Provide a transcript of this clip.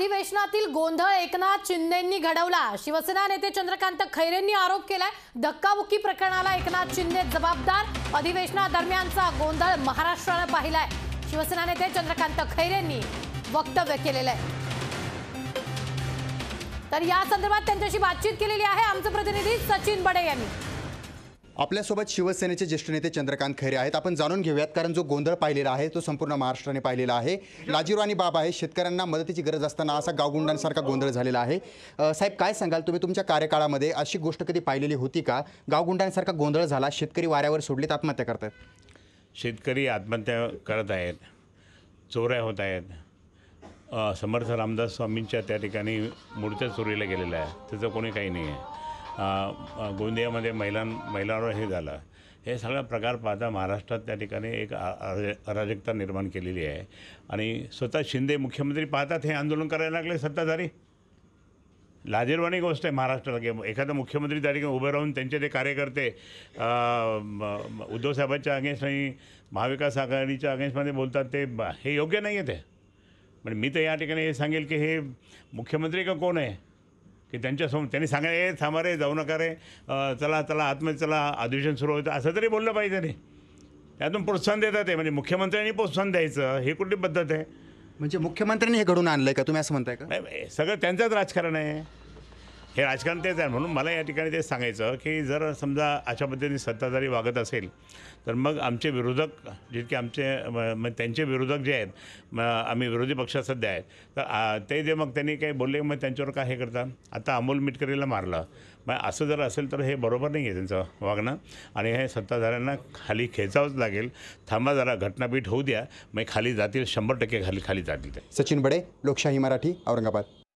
अधिवेशनातील गोंधळ एकनाथ शिंदेंनी घडवला शिवसेना नेते चंद्रकांत खैरेंनी आरोप केलाय धक्काबुक्की प्रकरणाला एकनाथ शिंदे जबाबदार अधिवेशनादरम्यानचा गोंधळ महाराष्ट्रानं पाहिलाय शिवसेना नेते चंद्रकांत खैरेंनी वक्तव्य केलेलं आहे तर या संदर्भात त्यांच्याशी बातचीत केलेली आहे आमचे प्रतिनिधी सचिन बडे यांनी आपल्यासोबत शिवसेनेचे ज्येष्ठ नेते चंद्रकांत खैरे आहेत आपण जाणून घेऊयात कारण जो गोंधळ पाहिलेला आहे तो संपूर्ण महाराष्ट्राने पाहिलेला आहे लाजीरो बाब आहे शेतकऱ्यांना मदतीची गरज असताना असा गावगुंडांसारखा गोंधळ झालेला आहे साहेब काय सांगाल तुम्ही तुमच्या कार्यकाळामध्ये अशी गोष्ट कधी पाहिलेली होती का गावगुंडांसारखा गोंधळ झाला शेतकरी वाऱ्यावर सोडलेत आत्महत्या करतात शेतकरी आत्महत्या करत आहेत चोऱ्या होत आहेत समर्थ रामदास स्वामींच्या त्या ठिकाणी मूर्त्या चोरीला गेलेल्या आहेत त्याचं कोणी काही नाही आहे गोंदियामध्ये महिला महिलांवर हे झालं हे सगळा प्रकार पाहता महाराष्ट्रात त्या ठिकाणी एक अराजकता निर्माण केलेली आहे आणि स्वतः शिंदे मुख्यमंत्री पाहतात हे आंदोलन करायला लागले सत्ताधारी लाजीरवाणी गोष्ट आहे महाराष्ट्राला की एखादा मुख्यमंत्री त्या ठिकाणी उभे राहून त्यांचे ते कार्यकर्ते उद्धवसाहेबांच्या अगेन्स्ट आणि महाविकास आघाडीच्या अगेन्स्टमध्ये बोलतात ते हे योग्य नाही आहे ते म्हणजे मी तर या ठिकाणी हे सांगेल की हे मुख्यमंत्री का कोण आहे की त्यांच्यासमोर त्यांनी सांगा ए थांबा रे जाऊ नका रे चला चला आतमध्ये चला अधिवेशन सुरू होतं असं तरी बोललं पाहिजे रे त्यातून प्रोत्साहन देतात ते म्हणजे मुख्यमंत्र्यांनी प्रोत्साहन द्यायचं हे कुठली पद्धत आहे म्हणजे मुख्यमंत्र्यांनी हे घडून आणलं आहे का तुम्ही असं म्हणताय का नाही सगळं त्यांचंच राजकारण आहे हे राजकारण तेच आहे म्हणून मला या ठिकाणी ते सांगायचं की जर समजा अशा पद्धतीने सत्ताधारी वागत असेल तर मग आमचे विरोधक जितके आमचे मग त्यांचे विरोधक जे आहेत मग आम्ही विरोधी पक्ष सध्या आहेत तर ते जे मग त्यांनी काही बोलले मग त्यांच्यावर काय हे करता आता अमोल मिटकरीला मारलं मग असं जर असेल तर हे बरोबर नाही आहे त्यांचं वागणं आणि हे सत्ताधाऱ्यांना खाली खेचावंच लागेल थांबा जरा घटनापीठ होऊ द्या मग खाली जातील शंभर टक्के खाली खाली जातील ते सचिन बडे लोकशाही मराठी औरंगाबाद